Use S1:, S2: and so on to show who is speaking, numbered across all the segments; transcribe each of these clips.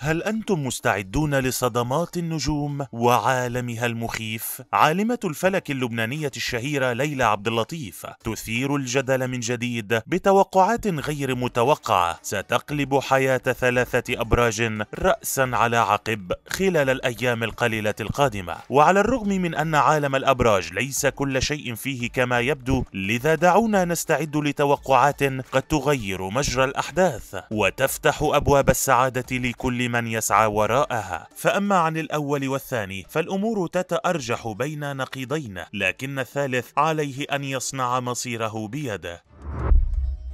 S1: هل أنتم مستعدون لصدمات النجوم وعالمها المخيف؟ عالمة الفلك اللبنانية الشهيرة ليلى عبد اللطيف تثير الجدل من جديد بتوقعات غير متوقعة ستقلب حياة ثلاثة أبراج رأسا على عقب خلال الأيام القليلة القادمة، وعلى الرغم من أن عالم الأبراج ليس كل شيء فيه كما يبدو، لذا دعونا نستعد لتوقعات قد تغير مجرى الأحداث وتفتح أبواب السعادة لكل لمن يسعى وراءها فأما عن الأول والثاني فالأمور تتأرجح بين نقيضين لكن الثالث عليه أن يصنع مصيره بيده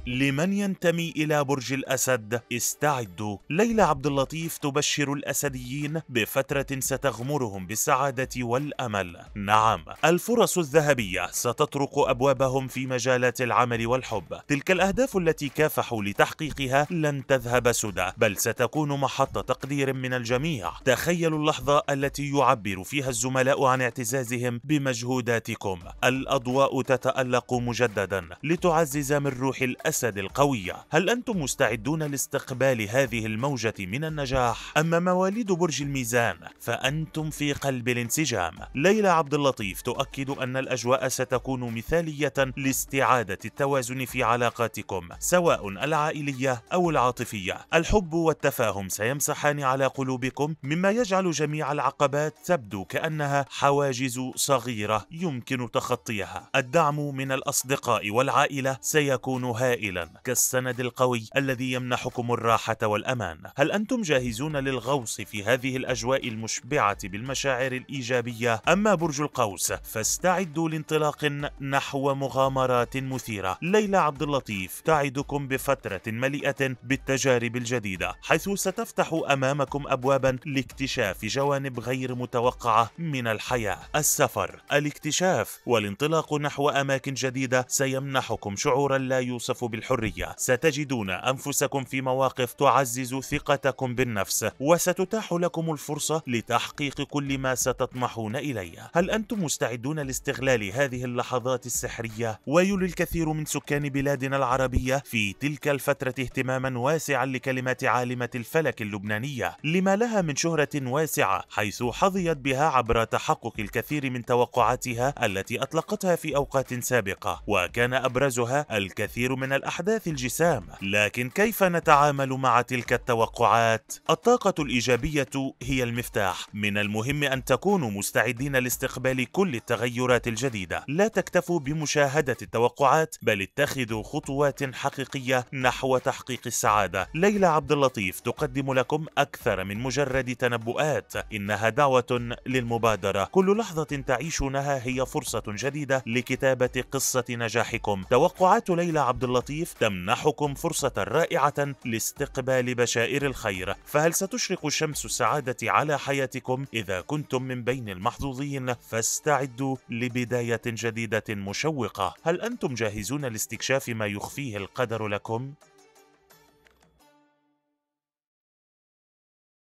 S1: لمن ينتمي إلى برج الأسد استعدوا ليلى عبد اللطيف تبشر الأسديين بفترة ستغمرهم بالسعادة والأمل نعم الفرص الذهبية ستطرق أبوابهم في مجالات العمل والحب تلك الأهداف التي كافحوا لتحقيقها لن تذهب سدى بل ستكون محط تقدير من الجميع تخيلوا اللحظة التي يعبر فيها الزملاء عن اعتزازهم بمجهوداتكم الأضواء تتألق مجددا لتعزز من روح الأسد الأسد القوية هل أنتم مستعدون لاستقبال هذه الموجة من النجاح؟ أما مواليد برج الميزان فأنتم في قلب الانسجام ليلى عبد اللطيف تؤكد أن الأجواء ستكون مثالية لاستعادة التوازن في علاقاتكم سواء العائلية أو العاطفية الحب والتفاهم سيمسحان على قلوبكم مما يجعل جميع العقبات تبدو كأنها حواجز صغيرة يمكن تخطيها الدعم من الأصدقاء والعائلة سيكون هائلا هائلا كالسند القوي الذي يمنحكم الراحة والأمان هل أنتم جاهزون للغوص في هذه الأجواء المشبعة بالمشاعر الإيجابية أما برج القوس فاستعدوا لانطلاق نحو مغامرات مثيرة ليلى عبد اللطيف تعدكم بفترة مليئة بالتجارب الجديدة حيث ستفتح أمامكم أبوابا لاكتشاف جوانب غير متوقعة من الحياة السفر الاكتشاف والانطلاق نحو أماكن جديدة سيمنحكم شعورا لا يوصف بالحرية ستجدون أنفسكم في مواقف تعزز ثقتكم بالنفس وستتاح لكم الفرصة لتحقيق كل ما ستطمحون إليه هل أنتم مستعدون لاستغلال هذه اللحظات السحرية؟ ويولي الكثير من سكان بلادنا العربية في تلك الفترة اهتماما واسعا لكلمات عالمة الفلك اللبنانية لما لها من شهرة واسعة حيث حظيت بها عبر تحقق الكثير من توقعاتها التي أطلقتها في أوقات سابقة وكان أبرزها الكثير من الأحداث الجسام لكن كيف نتعامل مع تلك التوقعات؟ الطاقة الإيجابية هي المفتاح من المهم أن تكونوا مستعدين لاستقبال كل التغيرات الجديدة لا تكتفوا بمشاهدة التوقعات بل اتخذوا خطوات حقيقية نحو تحقيق السعادة ليلى عبد اللطيف تقدم لكم أكثر من مجرد تنبؤات إنها دعوة للمبادرة كل لحظة تعيشونها هي فرصة جديدة لكتابة قصة نجاحكم توقعات ليلى عبد اللطيف اللطيف تمنحكم فرصة رائعة لاستقبال بشائر الخير فهل ستشرق شمس السعادة على حياتكم إذا كنتم من بين المحظوظين فاستعدوا لبداية جديدة مشوقة هل أنتم جاهزون لاستكشاف ما يخفيه القدر لكم؟